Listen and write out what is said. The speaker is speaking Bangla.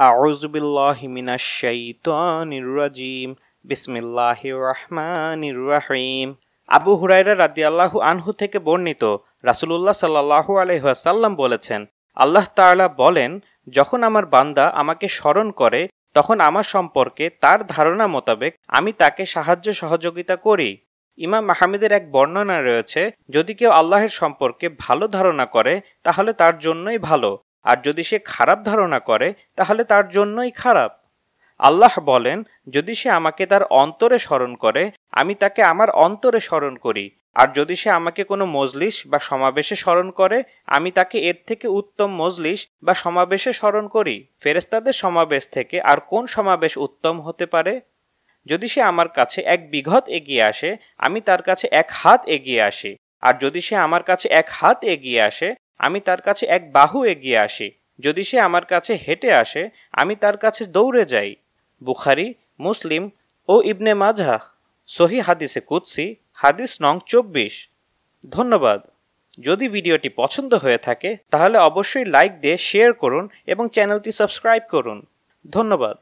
أعوذ بالله من الشيطان الرجيم بسم الله الرحمن الرحيم আবু হুরাইরা রাদিয়াল্লাহু আনহু থেকে বর্ণিত রাসুলুল্লাহ সাল্লাহু আলহাসাল্লাম বলেছেন আল্লাহ তাআলা বলেন যখন আমার বান্দা আমাকে স্মরণ করে তখন আমার সম্পর্কে তার ধারণা মোতাবেক আমি তাকে সাহায্য সহযোগিতা করি ইমাম মাহমেদের এক বর্ণনা রয়েছে যদি কেউ আল্লাহের সম্পর্কে ভালো ধারণা করে তাহলে তার জন্যই ভালো আর যদি সে খারাপ ধারণা করে তাহলে তার জন্যই খারাপ আল্লাহ বলেন যদি সে আমাকে তার অন্তরে স্মরণ করে আমি তাকে আমার অন্তরে স্মরণ করি আর যদি সে আমাকে কোনো মজলিস বা সমাবেশে স্মরণ করে আমি তাকে এর থেকে উত্তম মজলিস বা সমাবেশে স্মরণ করি ফেরেস্তাদের সমাবেশ থেকে আর কোন সমাবেশ উত্তম হতে পারে যদি সে আমার কাছে এক বিঘত এগিয়ে আসে আমি তার কাছে এক হাত এগিয়ে আসি আর যদি সে আমার কাছে এক হাত এগিয়ে আসে আমি তার কাছে এক বাহু এগিয়ে আসি যদি সে আমার কাছে হেঁটে আসে আমি তার কাছে দৌড়ে যাই বুখারি মুসলিম ও ইবনে মাঝা সহি হাদিসে কুৎসি হাদিস নং চব্বিশ ধন্যবাদ যদি ভিডিওটি পছন্দ হয়ে থাকে তাহলে অবশ্যই লাইক দিয়ে শেয়ার করুন এবং চ্যানেলটি সাবস্ক্রাইব করুন ধন্যবাদ